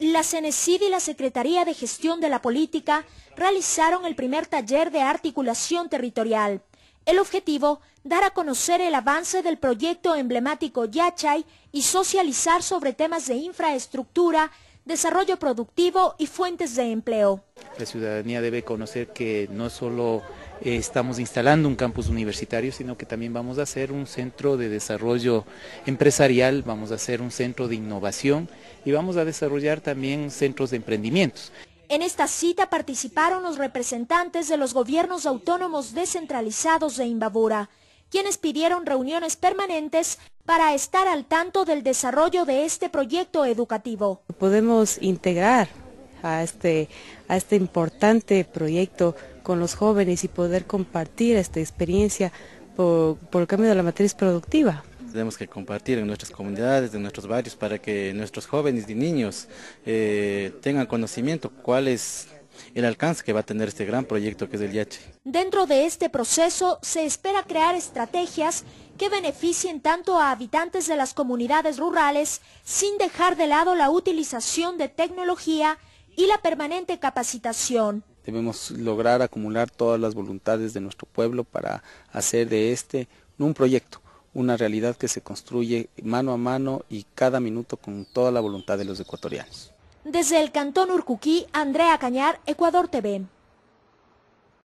La Cenecid y la Secretaría de Gestión de la Política realizaron el primer taller de articulación territorial. El objetivo, dar a conocer el avance del proyecto emblemático Yachay y socializar sobre temas de infraestructura, desarrollo productivo y fuentes de empleo. La ciudadanía debe conocer que no solo eh, estamos instalando un campus universitario, sino que también vamos a hacer un centro de desarrollo empresarial, vamos a hacer un centro de innovación y vamos a desarrollar también centros de emprendimientos. En esta cita participaron los representantes de los gobiernos autónomos descentralizados de Imbabura, quienes pidieron reuniones permanentes para estar al tanto del desarrollo de este proyecto educativo. Podemos integrar a este, este importante proyecto con los jóvenes y poder compartir esta experiencia por, el cambio de la matriz productiva tenemos que compartir en nuestras comunidades, en nuestros barrios, para que nuestros jóvenes y niños eh, tengan conocimiento cuál es el alcance que va a tener este gran proyecto que es el Yache. Dentro de este proceso se espera crear estrategias que beneficien tanto a habitantes de las comunidades rurales sin dejar de lado la utilización de tecnología y la permanente capacitación. Debemos lograr acumular todas las voluntades de nuestro pueblo para hacer de este un proyecto, una realidad que se construye mano a mano y cada minuto con toda la voluntad de los ecuatorianos. Desde el Cantón Urcuquí, Andrea Cañar, Ecuador TV.